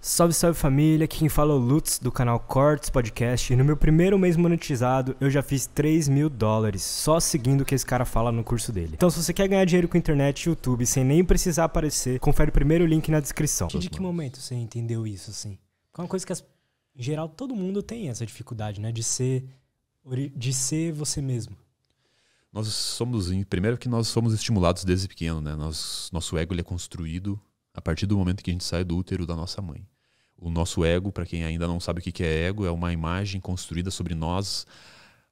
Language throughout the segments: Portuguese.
Salve, salve família, aqui quem fala é o Lutz do canal Cortes Podcast e no meu primeiro mês monetizado eu já fiz 3 mil dólares só seguindo o que esse cara fala no curso dele. Então se você quer ganhar dinheiro com internet e YouTube sem nem precisar aparecer, confere o primeiro link na descrição. De, que momento você entendeu isso assim? Porque é uma coisa que as, em geral todo mundo tem essa dificuldade, né? De ser, de ser você mesmo. Nós somos, primeiro que nós somos estimulados desde pequeno, né? nosso ego ele é construído a partir do momento que a gente sai do útero da nossa mãe. O nosso ego, para quem ainda não sabe o que é ego, é uma imagem construída sobre nós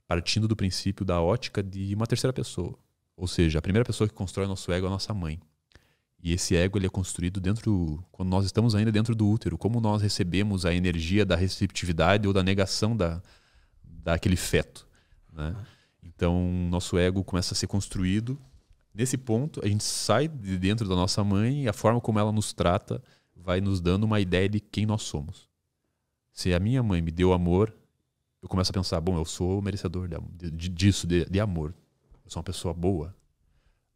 partindo do princípio da ótica de uma terceira pessoa. Ou seja, a primeira pessoa que constrói nosso ego é a nossa mãe. E esse ego ele é construído dentro quando nós estamos ainda dentro do útero, como nós recebemos a energia da receptividade ou da negação da daquele feto, né? Ah. Então, nosso ego começa a ser construído Nesse ponto, a gente sai de dentro da nossa mãe e a forma como ela nos trata vai nos dando uma ideia de quem nós somos. Se a minha mãe me deu amor, eu começo a pensar: bom, eu sou merecedor de, de, disso, de, de amor. Eu sou uma pessoa boa.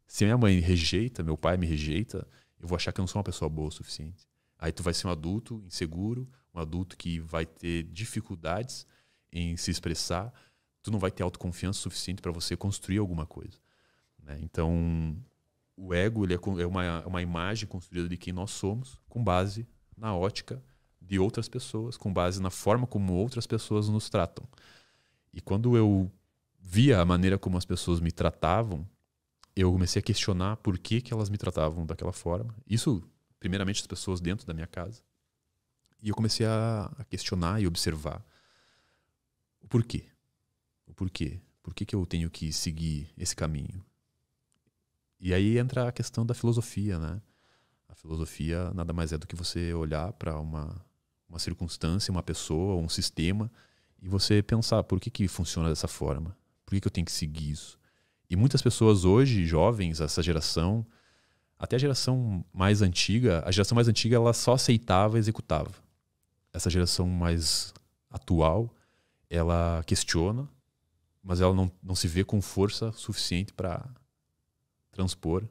Se a minha mãe rejeita, meu pai me rejeita, eu vou achar que eu não sou uma pessoa boa o suficiente. Aí tu vai ser um adulto inseguro, um adulto que vai ter dificuldades em se expressar, tu não vai ter autoconfiança suficiente para você construir alguma coisa. Né? Então, o ego ele é, é uma, uma imagem construída de quem nós somos com base na ótica de outras pessoas, com base na forma como outras pessoas nos tratam. E quando eu via a maneira como as pessoas me tratavam, eu comecei a questionar por que, que elas me tratavam daquela forma. Isso, primeiramente, as pessoas dentro da minha casa. E eu comecei a, a questionar e observar o porquê. O porquê. Por que, que eu tenho que seguir esse caminho? E aí entra a questão da filosofia, né? A filosofia nada mais é do que você olhar para uma, uma circunstância, uma pessoa, um sistema e você pensar por que, que funciona dessa forma? Por que, que eu tenho que seguir isso? E muitas pessoas hoje, jovens, essa geração, até a geração mais antiga, a geração mais antiga ela só aceitava e executava. Essa geração mais atual, ela questiona, mas ela não, não se vê com força suficiente para transpor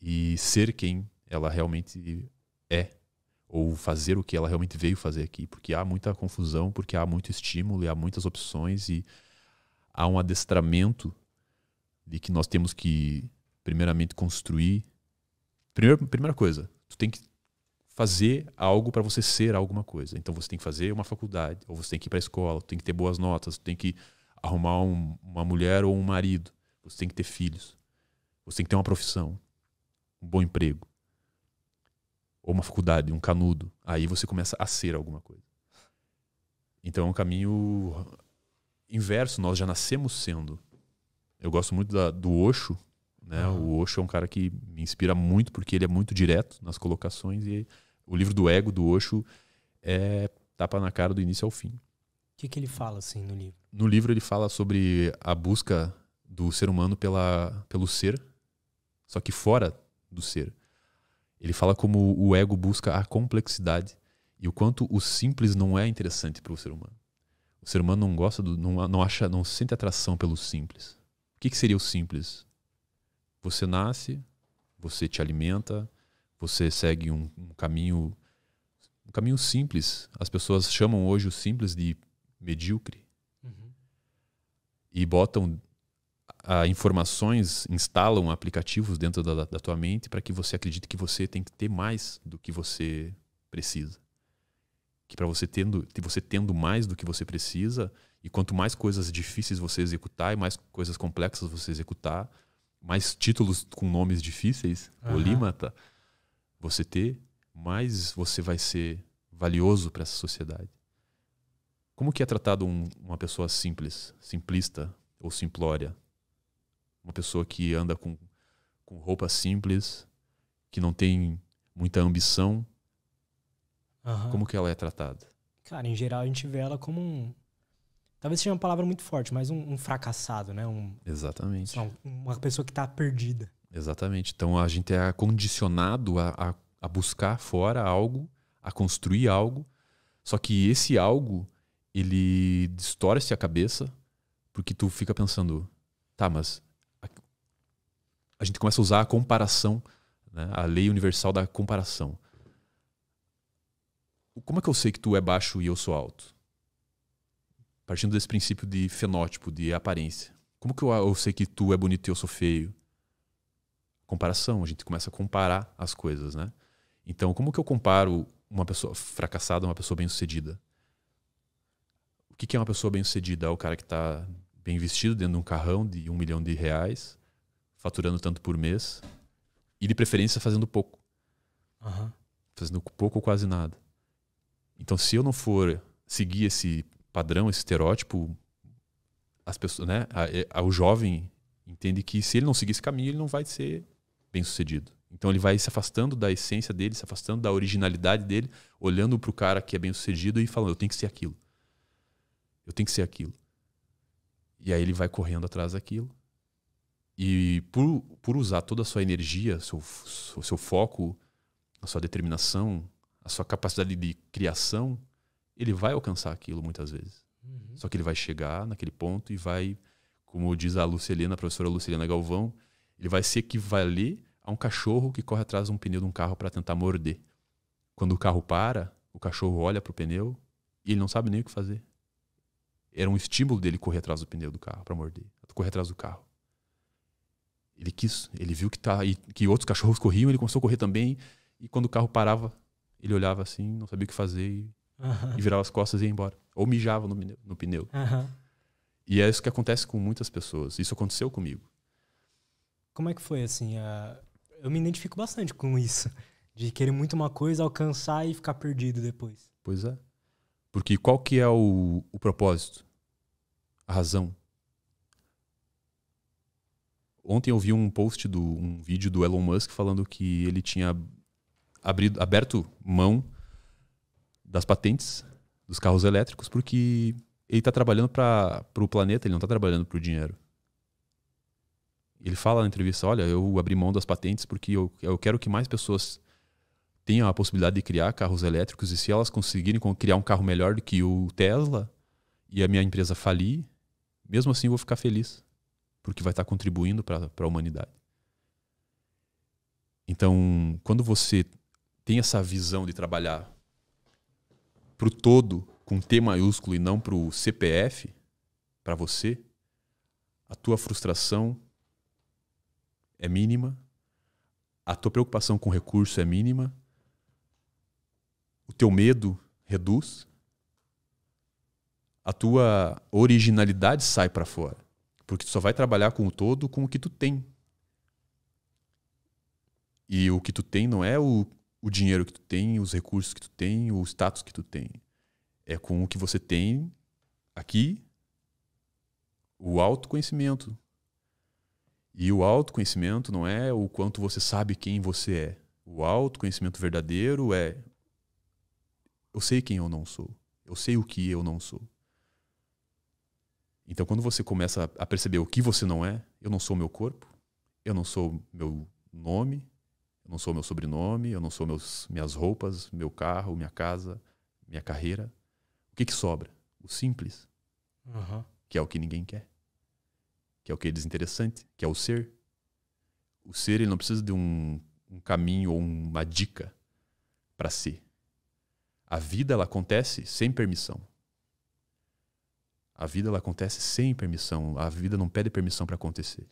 e ser quem ela realmente é ou fazer o que ela realmente veio fazer aqui, porque há muita confusão, porque há muito estímulo e há muitas opções e há um adestramento de que nós temos que primeiramente construir. Primeira, primeira coisa, tu tem que fazer algo para você ser alguma coisa. Então você tem que fazer uma faculdade, ou você tem que ir para a escola, tem que ter boas notas, tem que arrumar um, uma mulher ou um marido, você tem que ter filhos. Você tem que ter uma profissão, um bom emprego, ou uma faculdade, um canudo. Aí você começa a ser alguma coisa. Então é um caminho inverso, nós já nascemos sendo. Eu gosto muito da, do Osho, né? Uhum. O Osho é um cara que me inspira muito porque ele é muito direto nas colocações e o livro do ego do Osho é tapa na cara do início ao fim. O que, que ele fala assim no livro? No livro ele fala sobre a busca do ser humano pela, pelo ser só que fora do ser. Ele fala como o ego busca a complexidade e o quanto o simples não é interessante para o ser humano. O ser humano não gosta do, não, não acha, não sente atração pelo simples. O que, que seria o simples? Você nasce, você te alimenta, você segue um, um caminho, um caminho simples. As pessoas chamam hoje o simples de medíocre uhum. e botam a informações instalam aplicativos dentro da, da tua mente para que você acredite que você tem que ter mais do que você precisa. Que para você tendo, você tendo mais do que você precisa, e quanto mais coisas difíceis você executar e mais coisas complexas você executar, mais títulos com nomes difíceis, uhum. olímata, você ter, mais você vai ser valioso para essa sociedade. Como que é tratado um, uma pessoa simples, simplista ou simplória uma pessoa que anda com, com roupa simples, que não tem muita ambição, uhum. como que ela é tratada? Cara, em geral a gente vê ela como um. Talvez seja uma palavra muito forte, mas um, um fracassado, né? Um, Exatamente. uma pessoa que está perdida. Exatamente. Então a gente é condicionado a, a, a buscar fora algo, a construir algo. Só que esse algo, ele distorce a cabeça, porque tu fica pensando, tá, mas a gente começa a usar a comparação, né? a lei universal da comparação. Como é que eu sei que tu é baixo e eu sou alto? Partindo desse princípio de fenótipo, de aparência. Como que eu, eu sei que tu é bonito e eu sou feio? Comparação, a gente começa a comparar as coisas, né? Então, como que eu comparo uma pessoa fracassada a uma pessoa bem-sucedida? O que, que é uma pessoa bem-sucedida? É o cara que está bem vestido dentro de um carrão de um milhão de reais, faturando tanto por mês, e de preferência fazendo pouco. Uhum. Fazendo pouco ou quase nada. Então, se eu não for seguir esse padrão, esse estereótipo, as pessoas, né, a, é, a, o jovem entende que se ele não seguir esse caminho, ele não vai ser bem sucedido. Então ele vai se afastando da essência dele, se afastando da originalidade dele, olhando para o cara que é bem sucedido e falando: eu tenho que ser aquilo, eu tenho que ser aquilo. E aí ele vai correndo atrás daquilo e por, por usar toda a sua energia, seu, seu, seu foco, a sua determinação, a sua capacidade de criação, ele vai alcançar aquilo muitas vezes. Uhum. Só que ele vai chegar naquele ponto e vai, como diz a Lucilena, a professora Lucilena Galvão, ele vai se equivaler a um cachorro que corre atrás de um pneu de um carro para tentar morder. Quando o carro para, o cachorro olha para o pneu e ele não sabe nem o que fazer. Era um estímulo dele correr atrás do pneu do carro para morder, correr atrás do carro. Ele quis, ele viu que, tá, que outros cachorros corriam, ele começou a correr também. E quando o carro parava, ele olhava assim, não sabia o que fazer e, uhum. e virava as costas e ia embora. Ou mijava no, no pneu. Uhum. E é isso que acontece com muitas pessoas. Isso aconteceu comigo. Como é que foi assim? A... Eu me identifico bastante com isso. De querer muito uma coisa, alcançar e ficar perdido depois. Pois é. Porque qual que é o, o propósito? A razão. Ontem eu vi um post do um vídeo do Elon Musk falando que ele tinha abrido, aberto mão das patentes dos carros elétricos porque ele está trabalhando para o planeta, ele não está trabalhando para o dinheiro. Ele fala na entrevista: Olha, eu abri mão das patentes porque eu, eu quero que mais pessoas tenham a possibilidade de criar carros elétricos e se elas conseguirem criar um carro melhor do que o Tesla e a minha empresa falir, mesmo assim eu vou ficar feliz porque vai estar contribuindo para a humanidade. Então, quando você tem essa visão de trabalhar para o todo, com T maiúsculo e não para o CPF, para você, a tua frustração é mínima, a tua preocupação com recurso é mínima, o teu medo reduz, a tua originalidade sai para fora. Porque tu só vai trabalhar com o todo com o que tu tem. E o que tu tem não é o, o dinheiro que tu tem, os recursos que tu tem, o status que tu tem. É com o que você tem aqui, o autoconhecimento. E o autoconhecimento não é o quanto você sabe quem você é. O autoconhecimento verdadeiro é eu sei quem eu não sou. Eu sei o que eu não sou. Então, quando você começa a perceber o que você não é, eu não sou meu corpo, eu não sou meu nome, eu não sou meu sobrenome, eu não sou meus, minhas roupas, meu carro, minha casa, minha carreira. O que, que sobra? O simples, uhum. que é o que ninguém quer, que é o que é desinteressante, que é o ser. O ser ele não precisa de um, um caminho ou uma dica para ser. A vida ela acontece sem permissão. A vida ela acontece sem permissão. A vida não pede permissão para acontecer.